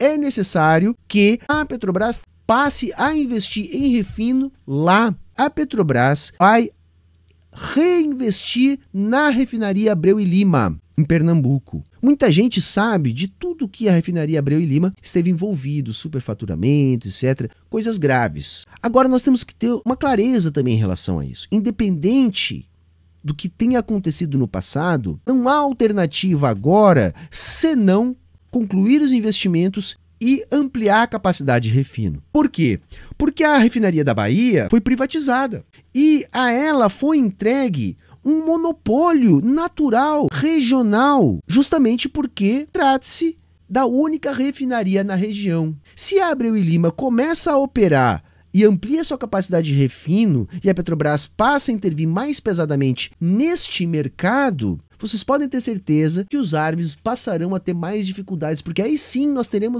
é necessário que a Petrobras passe a investir em refino lá. A Petrobras vai reinvestir na refinaria Abreu e Lima, em Pernambuco. Muita gente sabe de tudo que a refinaria Abreu e Lima esteve envolvido, superfaturamento, etc, coisas graves. Agora nós temos que ter uma clareza também em relação a isso. Independente do que tenha acontecido no passado, não há alternativa agora senão concluir os investimentos e ampliar a capacidade de refino. Por quê? Porque a refinaria da Bahia foi privatizada e a ela foi entregue um monopólio natural, regional, justamente porque trata-se da única refinaria na região. Se a Abreu e Lima começa a operar e amplia sua capacidade de refino e a Petrobras passa a intervir mais pesadamente neste mercado, vocês podem ter certeza que os árvores passarão a ter mais dificuldades, porque aí sim nós teremos